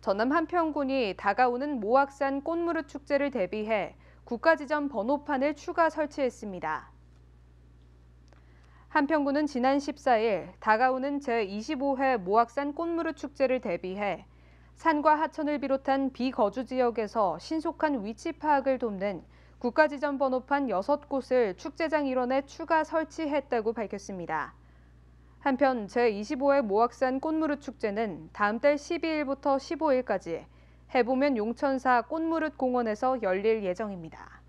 전남 한평군이 다가오는 모악산 꽃무릇 축제를 대비해 국가지점 번호판을 추가 설치했습니다. 한평군은 지난 14일 다가오는 제25회 모악산 꽃무릇 축제를 대비해 산과 하천을 비롯한 비거주 지역에서 신속한 위치 파악을 돕는 국가지점 번호판 6곳을 축제장 일원에 추가 설치했다고 밝혔습니다. 한편 제25회 모악산 꽃무릇 축제는 다음 달 12일부터 15일까지 해보면 용천사 꽃무릇 공원에서 열릴 예정입니다.